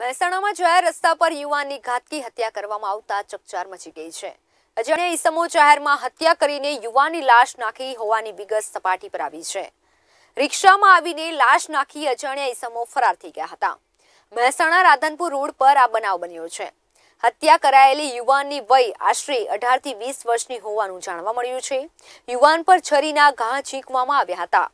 મહેસાણામાં જાહેર રસ્તા પર યુવાનની ઘાતકી હત્યા કરવામાં આવતા ચકચાર મચી ગઈ છે અજાણ્યા ઈસમો જાહેરમાં હત્યા કરીને યુવાની લાશ નાખી હોવાની વિગત સપાટી પર આવી છે રિક્ષામાં આવીને લાશ નાખી અજાણ્યા ઈસમો ફરાર થઈ ગયા હતા મહેસાણા રાધનપુર રોડ પર આ બનાવ બન્યો છે હત્યા કરાયેલી યુવાનની વય આશરે અઢારથી વીસ વર્ષની હોવાનું જાણવા મળ્યું છે યુવાન પર છરીના ઘા ચીંકવામાં આવ્યા હતા